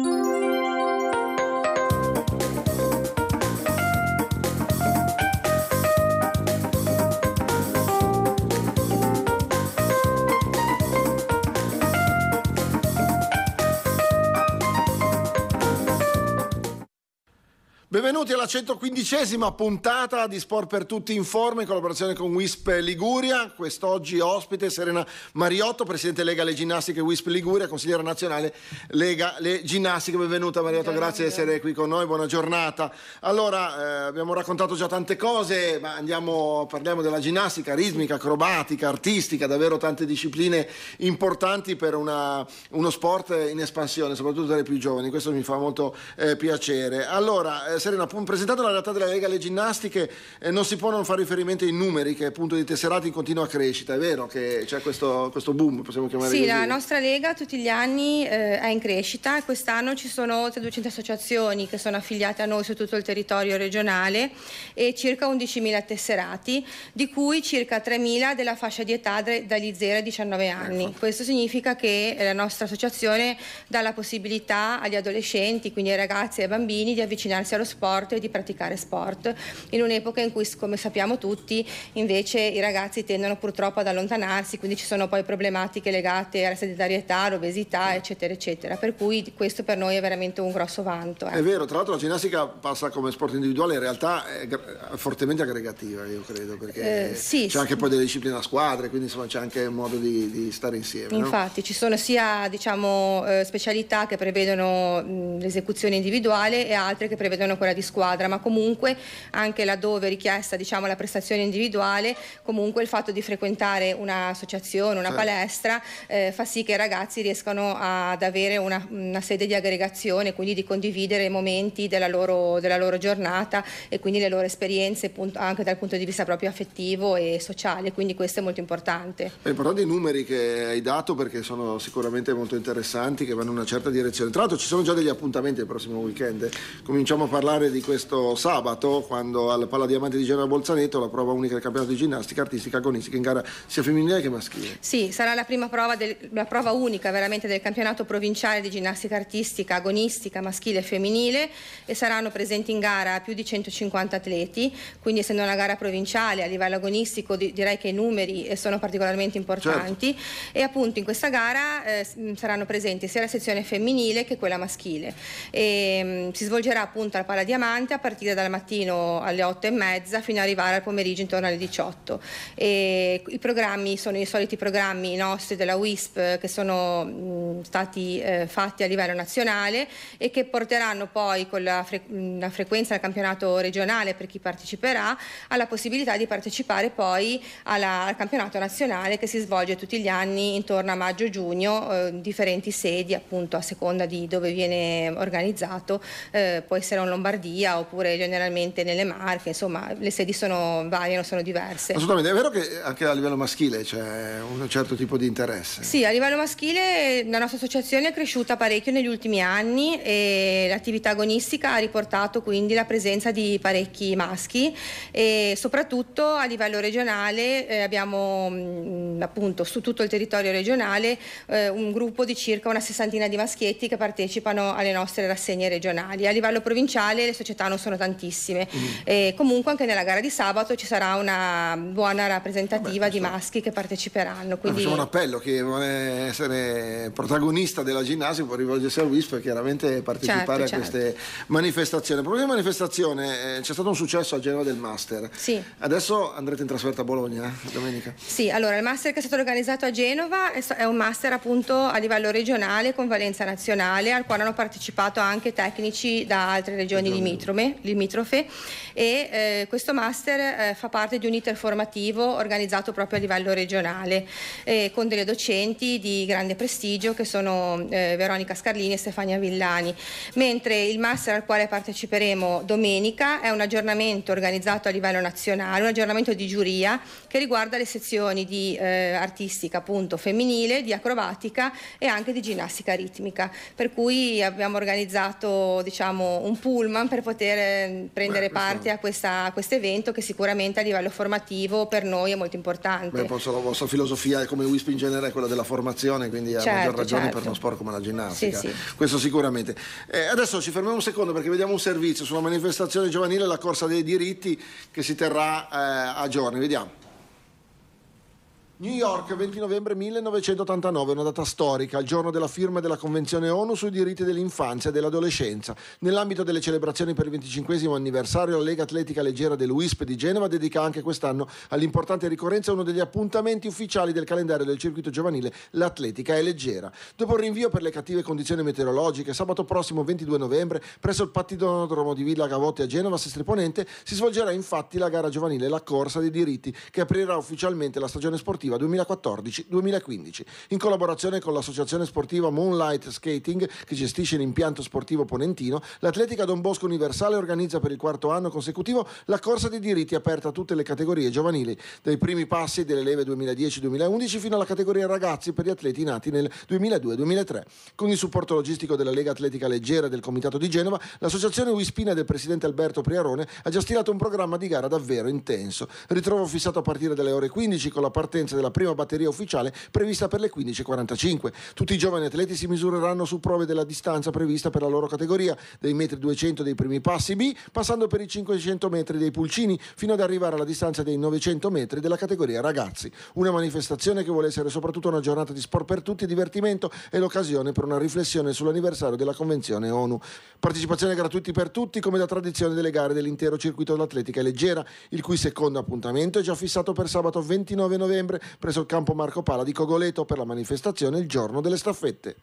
Música Benvenuti alla 115esima puntata di Sport per tutti in forma in collaborazione con Wisp Liguria. Quest'oggi ospite Serena Mariotto, presidente Lega Le Ginnastiche Wisp Liguria, consigliera nazionale Lega Le Ginnastiche. Benvenuta Mariotto, Buongiorno, grazie di essere qui con noi, buona giornata. Allora, eh, abbiamo raccontato già tante cose, ma andiamo, parliamo della ginnastica ritmica, acrobatica, artistica, davvero tante discipline importanti per una, uno sport in espansione, soprattutto delle più giovani. Questo mi fa molto eh, piacere. Allora, eh, Serena appena presentato la realtà della Lega alle Ginnastiche, eh, non si può non fare riferimento ai numeri che appunto di tesserati in continua crescita. È vero che c'è questo, questo boom, possiamo chiamarlo sì, così? Sì, la nostra Lega tutti gli anni eh, è in crescita. Quest'anno ci sono oltre 200 associazioni che sono affiliate a noi su tutto il territorio regionale e circa 11.000 tesserati, di cui circa 3.000 della fascia di età dagli 0 ai 19 anni. Ecco. Questo significa che eh, la nostra associazione dà la possibilità agli adolescenti, quindi ai ragazzi e ai bambini, di avvicinarsi allo sport sport e di praticare sport, in un'epoca in cui, come sappiamo tutti, invece i ragazzi tendono purtroppo ad allontanarsi, quindi ci sono poi problematiche legate alla sedentarietà, all'obesità, eccetera, eccetera. Per cui questo per noi è veramente un grosso vanto. Eh. È ecco. vero, tra l'altro la ginnastica passa come sport individuale, in realtà è fortemente aggregativa, io credo, perché eh, sì, c'è sì. anche poi delle discipline a squadre, quindi insomma c'è anche un modo di, di stare insieme. Infatti, no? ci sono sia diciamo, eh, specialità che prevedono l'esecuzione individuale e altre che prevedono quella singola di squadra, ma comunque anche laddove richiesta diciamo, la prestazione individuale, comunque il fatto di frequentare un'associazione, una palestra, eh, fa sì che i ragazzi riescano ad avere una, una, sede di aggregazione, quindi di condividere i momenti della loro, della loro giornata e quindi le loro esperienze punto, anche dal punto di vista proprio affettivo e sociale, quindi questo è molto importante. È eh, importante i numeri che hai dato perché sono sicuramente molto interessanti, che vanno in una certa direzione. Tra l'altro ci sono già degli appuntamenti il prossimo weekend, cominciamo a parlare parlare di questo sabato quando al Palla Diamante di Genova Bolzaneto la prova unica del campionato di ginnastica artistica agonistica in gara sia femminile che maschile. Sì, sarà la prima prova, del, la prova unica veramente del campionato provinciale di ginnastica artistica agonistica maschile e femminile e saranno presenti in gara più di 150 atleti, quindi essendo una gara provinciale a livello agonistico di, direi che i numeri eh, sono particolarmente importanti certo. e appunto in questa gara eh, mm, saranno presenti sia la sezione femminile che quella maschile. E, mh, mm, si svolgerà appunto alla Palla Diamante Diamante a partire dal mattino alle 8 e mezza fino ad arrivare al pomeriggio intorno alle 18. E I programmi sono i soliti programmi nostri della WISP che sono mh, mm, stati eh, fatti a livello nazionale e che porteranno poi con la, fre mm, la, frequenza del campionato regionale per chi parteciperà alla possibilità di partecipare poi alla, al campionato nazionale che si svolge tutti gli anni intorno a maggio-giugno, eh, differenti sedi appunto a seconda di dove viene organizzato, eh, può essere un Lombardia Lombardia oppure generalmente nelle Marche, insomma le sedi sono, variano, sono diverse. Assolutamente, è vero che anche a livello maschile c'è un certo tipo di interesse? Sì, a livello maschile la nostra associazione è cresciuta parecchio negli ultimi anni e l'attività agonistica ha riportato quindi la presenza di parecchi maschi e soprattutto a livello regionale eh, abbiamo mh, mm, appunto su tutto il territorio regionale eh, un gruppo di circa una sessantina di maschietti che partecipano alle nostre rassegne regionali. A livello provinciale società non sono tantissime. Mm. E comunque anche nella gara di sabato ci sarà una buona rappresentativa Vabbè, di maschi che parteciperanno. Quindi... Facciamo un appello, chi vuole essere protagonista della ginnasio può rivolgersi al WISP e chiaramente partecipare certo, a certo. queste certo. manifestazioni. Proprio di manifestazione, eh, c'è stato un successo a Genova del Master. Sì. Adesso andrete in trasferta a Bologna eh, domenica? Sì, allora il Master che è stato organizzato a Genova è un Master appunto a livello regionale con valenza nazionale al quale hanno partecipato anche tecnici da altre regioni regioni limitrome, limitrofe e eh, questo master eh, fa parte di un iter formativo organizzato proprio a livello regionale eh, con delle docenti di grande prestigio che sono eh, Veronica Scarlini e Stefania Villani, mentre il master al quale parteciperemo domenica è un aggiornamento organizzato a livello nazionale, un aggiornamento di giuria che riguarda le sezioni di eh, artistica appunto femminile, di acrobatica e anche di ginnastica ritmica, per cui abbiamo organizzato diciamo un pullman per poter eh, prendere Beh, parte a, questa, a questo evento che sicuramente a livello formativo per noi è molto importante. Beh, posso, la vostra filosofia come WISP in genere è quella della formazione, quindi ha certo, maggior ragione certo. per uno sport come la ginnastica. Sì, sì. Questo sicuramente. Eh, adesso ci fermiamo un secondo perché vediamo un servizio sulla manifestazione giovanile la corsa dei diritti che si terrà eh, a giorni. Vediamo. New York, 20 novembre 1989, una data storica, il giorno della firma della Convenzione ONU sui diritti dell'infanzia e dell'adolescenza. Nell'ambito delle celebrazioni per il 25 anniversario, la Lega Atletica Leggera dell'UISP di Genova dedica anche quest'anno all'importante ricorrenza uno degli appuntamenti ufficiali del calendario del circuito giovanile, l'Atletica è leggera. Dopo il rinvio per le cattive condizioni meteorologiche, sabato prossimo 22 novembre, presso il pattidonodromo di Villa Gavotti a Genova, Sestri Ponente, si svolgerà infatti la gara giovanile, la corsa dei diritti, che aprirà ufficialmente la stagione sportiva sportiva 2014-2015, in collaborazione con l'associazione sportiva Moonlight Skating, che gestisce l'impianto sportivo ponentino, l'Atletica Don Bosco Universale organizza per il quarto anno consecutivo la corsa dei diritti aperta a tutte le categorie giovanili, dai primi passi delle leve 2010-2011 fino alla categoria ragazzi per gli atleti nati nel 2002-2003. Con il supporto logistico della Lega Atletica Leggera e del Comitato di Genova, l'associazione Wispina del presidente Alberto Priarone ha già stilato un programma di gara davvero intenso. Ritrovo fissato a partire dalle ore 15 con la partenza conferenza della prima batteria ufficiale prevista per le 15.45. Tutti i giovani atleti si misureranno su prove della distanza prevista per la loro categoria, dei metri 200 dei primi passi B, passando per i 500 metri dei pulcini, fino ad arrivare alla distanza dei 900 metri della categoria ragazzi. Una manifestazione che vuole essere soprattutto una giornata di sport per tutti, e divertimento e l'occasione per una riflessione sull'anniversario della Convenzione ONU. Partecipazione gratuita per tutti, come da tradizione delle gare dell'intero circuito dell'atletica leggera, il cui secondo appuntamento è già fissato per sabato 29 novembre presso il campo Marco Pala di Cogoleto per la manifestazione il giorno delle staffette.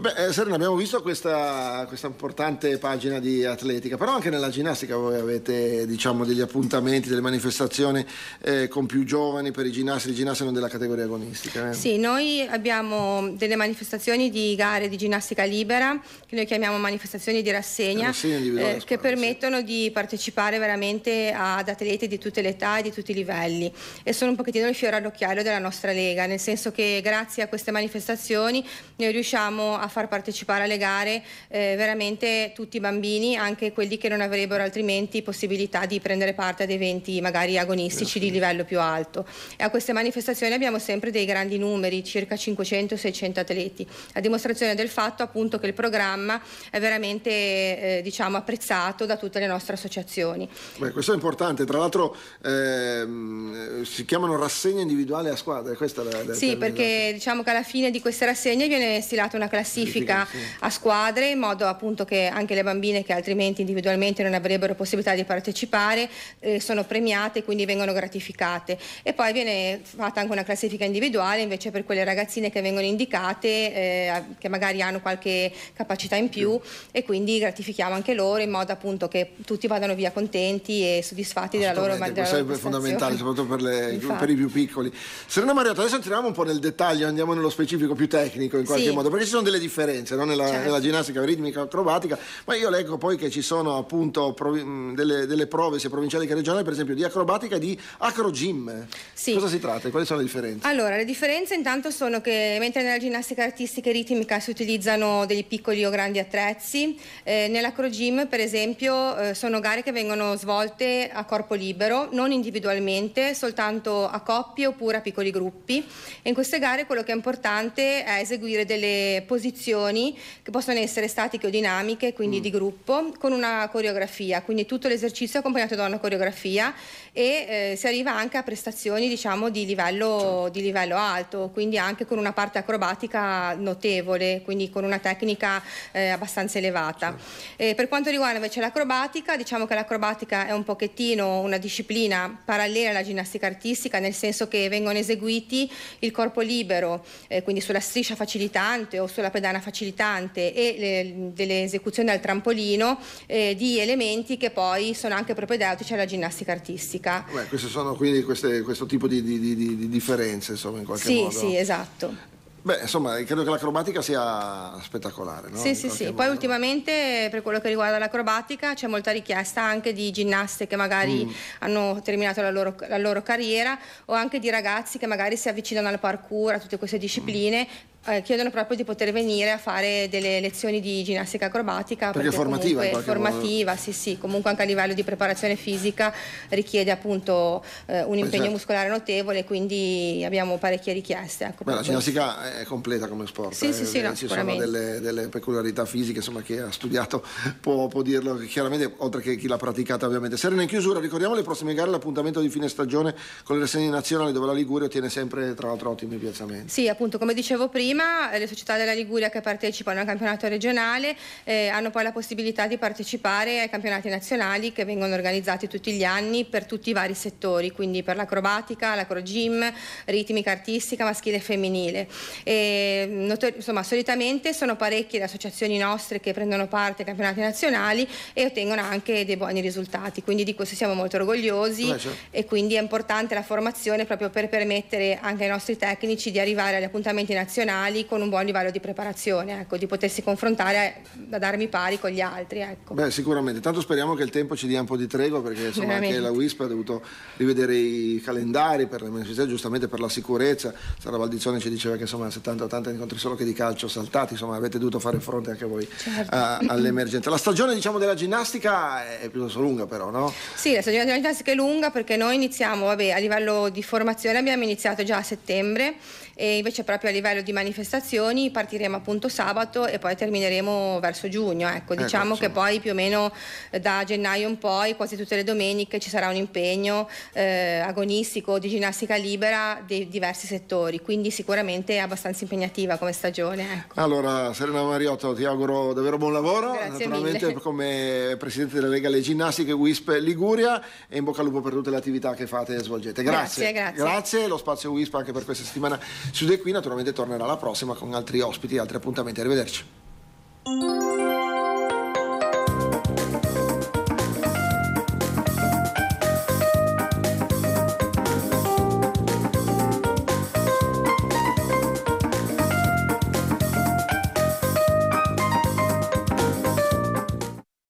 Beh, eh, Serena, abbiamo visto questa, questa, importante pagina di atletica, però anche nella ginnastica voi avete diciamo, degli appuntamenti, delle manifestazioni eh, con più giovani per i ginnasti, i ginnasti non della categoria agonistica. Eh? Sì, noi abbiamo delle manifestazioni di gare di ginnastica libera, che noi chiamiamo manifestazioni di rassegna, eh, eh che permettono di partecipare veramente ad atleti di tutte le età e di tutti i livelli e sono un pochettino il fiore all'occhiello della nostra lega, nel senso che grazie a queste manifestazioni noi riusciamo a a far partecipare alle gare eh, veramente tutti i bambini, anche quelli che non avrebbero altrimenti possibilità di prendere parte ad eventi magari agonistici di livello più alto. E a queste manifestazioni abbiamo sempre dei grandi numeri, circa 500-600 atleti, a dimostrazione del fatto appunto che il programma è veramente eh, diciamo, apprezzato da tutte le nostre associazioni. Beh, questo è importante, tra l'altro ehm, si chiamano rassegne individuali a squadra, questa è la, la Sì, perché diciamo che alla fine di queste rassegne viene stilata una classifica classifica a squadre in modo appunto che anche le bambine che altrimenti individualmente non avrebbero possibilità di partecipare eh, sono premiate e quindi vengono gratificate e poi viene fatta anche una classifica individuale invece per quelle ragazzine che vengono indicate eh, che magari hanno qualche capacità in più e quindi gratifichiamo anche loro in modo appunto che tutti vadano via contenti e soddisfatti della loro della questo loro è fondamentale soprattutto per, le, per, i più piccoli Serena Mariotta adesso entriamo un po' nel dettaglio andiamo nello specifico più tecnico in qualche sì. modo perché ci sono delle differenze no? nella, certo. nella, ginnastica ritmica acrobatica, ma io leggo poi che ci sono appunto provi- delle, delle, prove sia provinciali che regionali, per esempio di acrobatica e di acrogym. Sì. Cosa si tratta? Quali sono le differenze? Allora, le differenze intanto sono che mentre nella ginnastica artistica e ritmica si utilizzano degli piccoli o grandi attrezzi, eh, nell'acrogym per esempio eh, sono gare che vengono svolte a corpo libero, non individualmente, soltanto a coppie oppure a piccoli gruppi. E in queste gare quello che è importante è eseguire delle posizioni esibizioni che possono essere statiche o dinamiche, quindi mm. di gruppo, con una coreografia, quindi tutto l'esercizio è accompagnato da una coreografia e eh, si arriva anche a prestazioni diciamo di livello, certo. di livello, alto, quindi anche con una parte acrobatica notevole, quindi con una tecnica eh, abbastanza elevata. Certo. Eh, per quanto riguarda invece l'acrobatica, diciamo che l'acrobatica è un pochettino una disciplina parallela alla ginnastica artistica, nel senso che vengono eseguiti il corpo libero, eh, quindi sulla striscia facilitante o sulla pedana facilitante e le, delle esecuzioni al trampolino eh, di elementi che poi sono anche propedeutici alla ginnastica artistica. Beh, queste sono quindi queste, questo tipo di, di, di, di, differenze insomma in qualche sì, modo. Sì, sì, esatto. Beh, insomma, credo che l'acrobatica sia spettacolare, no? Sì, sì, sì. Modo. Poi ultimamente, per quello che riguarda l'acrobatica, c'è molta richiesta anche di ginnaste che magari mm. hanno terminato la loro, la loro, carriera o anche di ragazzi che magari si avvicinano al parkour, a tutte queste discipline, mm eh, chiedono proprio di poter venire a fare delle lezioni di ginnastica acrobatica. Perché, perché formativa comunque, formativa, modo. sì, sì, comunque anche a livello di preparazione fisica richiede appunto eh, un eh, impegno certo. muscolare notevole, quindi abbiamo parecchie richieste. Ecco, Beh, la ginnastica è completa come sport. Sì, eh, sì, sì, no, ci sono delle, delle, peculiarità fisiche, insomma, chi ha studiato può, può dirlo chiaramente, oltre che chi l'ha praticata ovviamente. Serena in chiusura, ricordiamo le prossime gare, l'appuntamento di fine stagione con le rassegne nazionali dove la Liguria ottiene sempre tra l'altro ottimi piazzamenti. Sì, appunto, come dicevo prima prima eh, le società della Liguria che partecipano al campionato regionale eh, hanno poi la possibilità di partecipare ai campionati nazionali che vengono organizzati tutti gli anni per tutti i vari settori, quindi per l'acrobatica, l'acrogym, ritmica artistica, maschile e femminile. E, mm, notor- insomma, solitamente sono parecchie le associazioni nostre che prendono parte ai campionati nazionali e ottengono anche dei buoni risultati, quindi di questo siamo molto orgogliosi Beh, certo. e quindi è importante la formazione proprio per permettere anche ai nostri tecnici di arrivare agli appuntamenti nazionali finali con un buon livello di preparazione, ecco, di potersi confrontare eh, da darmi pari con gli altri. Ecco. Beh, sicuramente, tanto speriamo che il tempo ci dia un po' di tregua perché insomma, Veramente. anche la WISP ha dovuto rivedere i calendari per l'università, giustamente per la sicurezza. Sara Valdizione ci diceva che insomma 70-80 incontri solo che di calcio saltati, insomma avete dovuto fare fronte anche voi certo. uh, all'emergenza. La stagione diciamo, della ginnastica è piuttosto lunga però, no? Sì, la stagione della ginnastica è lunga perché noi iniziamo, vabbè, a livello di formazione abbiamo iniziato già a settembre e invece proprio a livello di manifestazioni partiremo appunto sabato e poi termineremo verso giugno. Ecco, eh, diciamo ecco, che poi più o meno eh, da gennaio in poi quasi tutte le domeniche ci sarà un impegno eh, agonistico di ginnastica libera dei diversi settori, quindi sicuramente è abbastanza impegnativa come stagione. Ecco. Allora Serena Mariotto ti auguro davvero buon lavoro, Grazie naturalmente mille. come Presidente della Lega Le Ginnastiche WISP Liguria e in bocca al lupo per tutte le attività che fate e svolgete. Grazie. Grazie, grazie. grazie lo spazio WISP anche per questa settimana Studio qui naturalmente tornerà la prossima con altri ospiti e altri appuntamenti. Arrivederci.